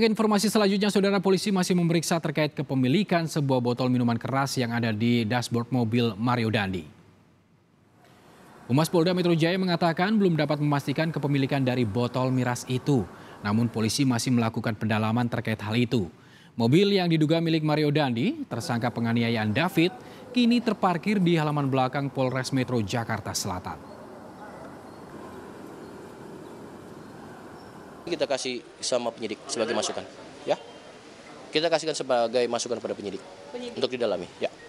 Ke informasi selanjutnya, saudara polisi masih memeriksa terkait kepemilikan sebuah botol minuman keras yang ada di dashboard mobil Mario Dandi. Humas Polda Metro Jaya mengatakan belum dapat memastikan kepemilikan dari botol miras itu. Namun polisi masih melakukan pendalaman terkait hal itu. Mobil yang diduga milik Mario Dandi, tersangka penganiayaan David, kini terparkir di halaman belakang Polres Metro Jakarta Selatan. Kita kasih sama penyidik sebagai masukan, ya. Kita kasihkan sebagai masukan pada penyidik, penyidik. untuk didalami, ya.